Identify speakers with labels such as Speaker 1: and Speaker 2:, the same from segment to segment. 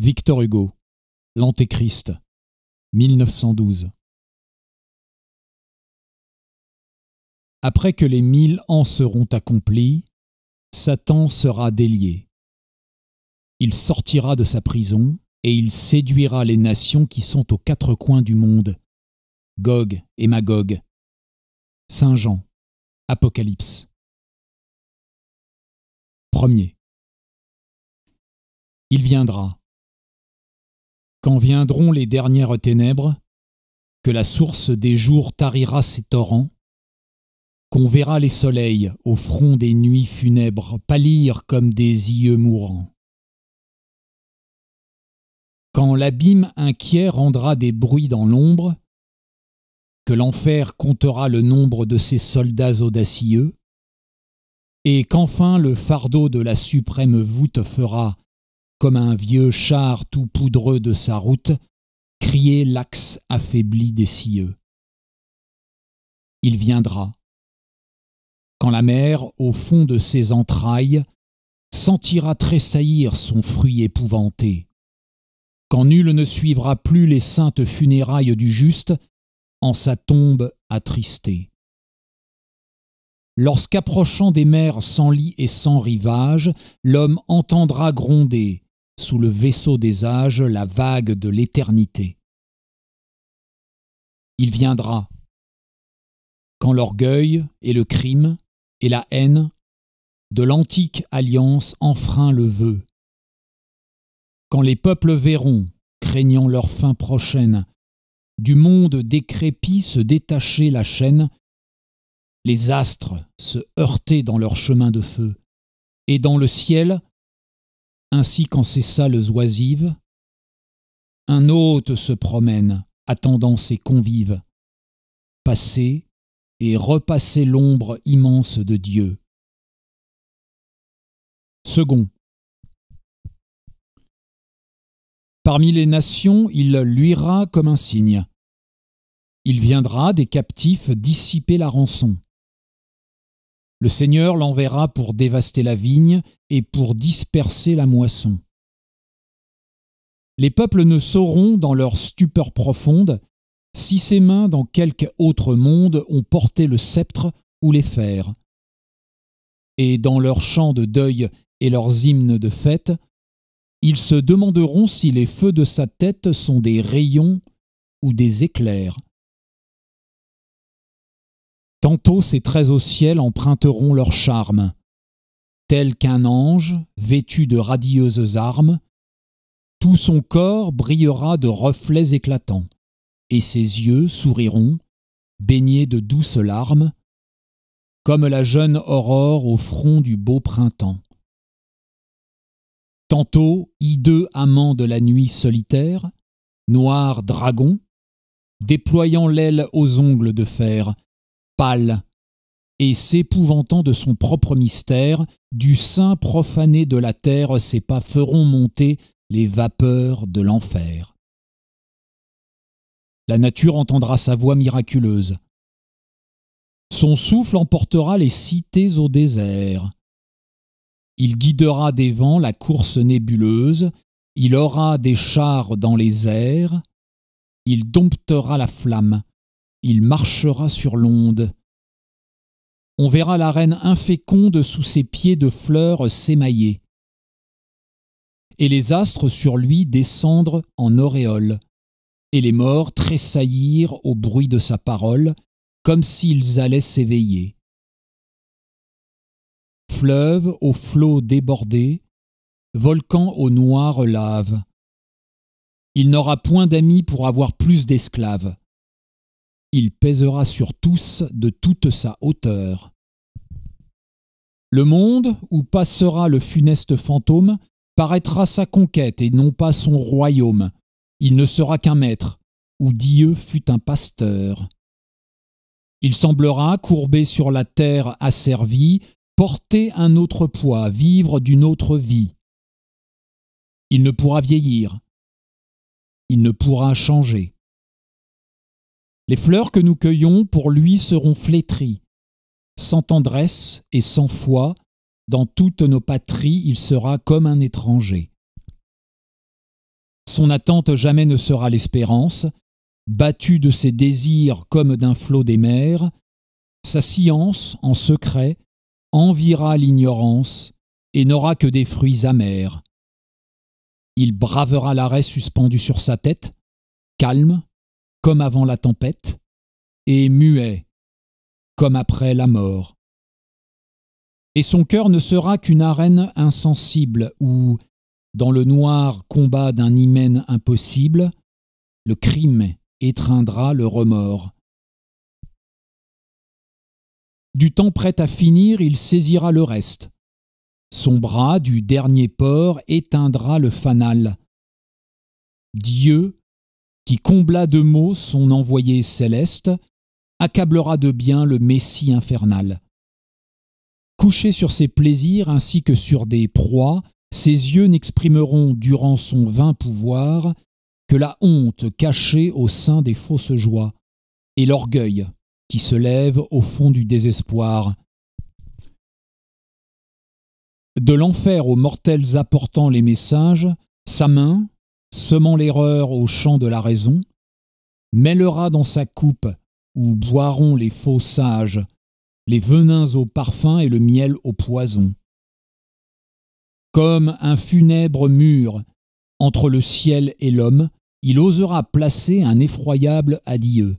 Speaker 1: Victor Hugo, L'Antéchrist, 1912. Après que les mille ans seront accomplis, Satan sera délié.
Speaker 2: Il sortira de sa prison et il séduira les nations qui sont aux quatre coins
Speaker 1: du monde, Gog et Magog. Saint Jean, Apocalypse. Premier. Il viendra, quand viendront les dernières ténèbres,
Speaker 2: que la source des jours tarira ses torrents, qu'on verra les soleils au front des nuits funèbres pâlir comme des yeux mourants. Quand l'abîme inquiet rendra des bruits dans l'ombre, que l'enfer comptera le nombre de ses soldats audacieux, et qu'enfin le fardeau de la suprême voûte fera comme un vieux char tout poudreux de sa route, crier l'axe affaibli des cieux. Il viendra. Quand la mer, au fond de ses entrailles, sentira tressaillir son fruit épouvanté. Quand nul ne suivra plus les saintes funérailles du juste, en sa tombe attristée. Lorsqu'approchant des mers sans lit et sans rivage, l'homme entendra gronder sous le vaisseau des âges la vague de l'éternité. Il viendra, quand l'orgueil et le crime et la haine de l'antique alliance enfreint le vœu. Quand les peuples verront, craignant leur fin prochaine, du monde décrépit se détacher la chaîne, les astres se heurter dans leur chemin de feu, et dans le ciel ainsi qu'en ces salles oisives, un hôte se promène,
Speaker 1: attendant ses convives, passer et repasser l'ombre immense de Dieu. Second. Parmi les nations, il luira comme un signe.
Speaker 2: Il viendra des captifs dissiper la rançon. Le Seigneur l'enverra pour dévaster la vigne et pour disperser la moisson. Les peuples ne sauront, dans leur stupeur profonde, si ses mains dans quelque autre monde ont porté le sceptre ou les fers. Et dans leurs chants de deuil et leurs hymnes de fête, ils se demanderont si les feux de sa tête sont des rayons ou des éclairs. Tantôt ses traits au ciel emprunteront leur charme. Tel qu'un ange, vêtu de radieuses armes, tout son corps brillera de reflets éclatants, et ses yeux souriront, baignés de douces larmes, comme la jeune aurore au front du beau printemps. Tantôt, hideux amant de la nuit solitaire, noir dragon, déployant l'aile aux ongles de fer, pâle et s'épouvantant de son propre mystère, du sein profané de la terre, ses pas feront monter les vapeurs de l'enfer. La nature entendra sa voix miraculeuse. Son souffle emportera les cités au désert. Il guidera des vents la course nébuleuse, il aura des chars dans les airs, il domptera la flamme, il marchera sur l'onde. On verra la reine inféconde sous ses pieds de fleurs s'émailler, et les astres sur lui descendre en auréole, et les morts tressaillir au bruit de sa parole, comme s'ils allaient s'éveiller. Fleuve aux flots débordés, volcan aux noires laves. Il n'aura point d'amis pour avoir plus d'esclaves il pèsera sur tous de toute sa hauteur. Le monde, où passera le funeste fantôme, paraîtra sa conquête et non pas son royaume. Il ne sera qu'un maître, où Dieu fut un pasteur. Il semblera, courbé sur la terre asservie, porter un autre poids, vivre d'une autre vie.
Speaker 1: Il ne pourra vieillir. Il ne pourra changer. Les fleurs que nous cueillons pour lui seront flétries. Sans
Speaker 2: tendresse et sans foi, dans toutes nos patries, il sera comme un étranger. Son attente jamais ne sera l'espérance, battue de ses désirs comme d'un flot des mers, sa science, en secret, envira l'ignorance et n'aura que des fruits amers. Il bravera l'arrêt suspendu sur sa tête, calme, comme avant la tempête, et muet, comme après la mort. Et son cœur ne sera qu'une arène insensible où, dans le noir combat d'un hymen impossible, le crime étreindra le remords. Du temps prêt à finir, il saisira le reste. Son bras du dernier port éteindra le fanal. Dieu qui combla de mots son envoyé céleste, accablera de bien le Messie infernal. Couché sur ses plaisirs ainsi que sur des proies, ses yeux n'exprimeront durant son vain pouvoir que la honte cachée au sein des fausses joies, et l'orgueil qui se lève au fond du désespoir. De l'enfer aux mortels apportant les messages, sa main, semant l'erreur au champ de la raison, mêlera dans sa coupe où boiront les faux sages, les venins au parfum et le miel au poison. Comme un funèbre mur entre le ciel et l'homme, il osera placer un effroyable adieu.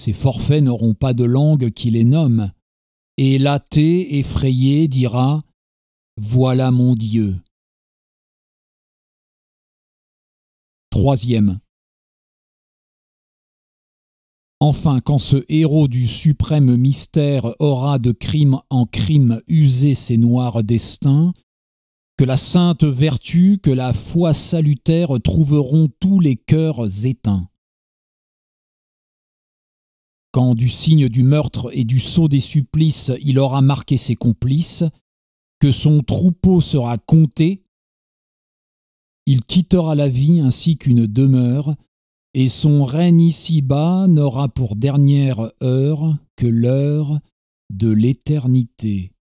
Speaker 2: Ses forfaits n'auront pas de langue qui les
Speaker 1: nomme, et l'athée effrayé dira Voilà mon Dieu. troisième. Enfin, quand ce héros du suprême
Speaker 2: mystère aura de crime en crime usé ses noirs destins, que la sainte vertu, que la foi salutaire trouveront tous les cœurs éteints. Quand du signe du meurtre et du sceau des supplices il aura marqué ses complices, que son troupeau sera compté, il quittera la vie ainsi qu'une demeure, et son règne ici-bas n'aura pour dernière heure que l'heure de l'éternité.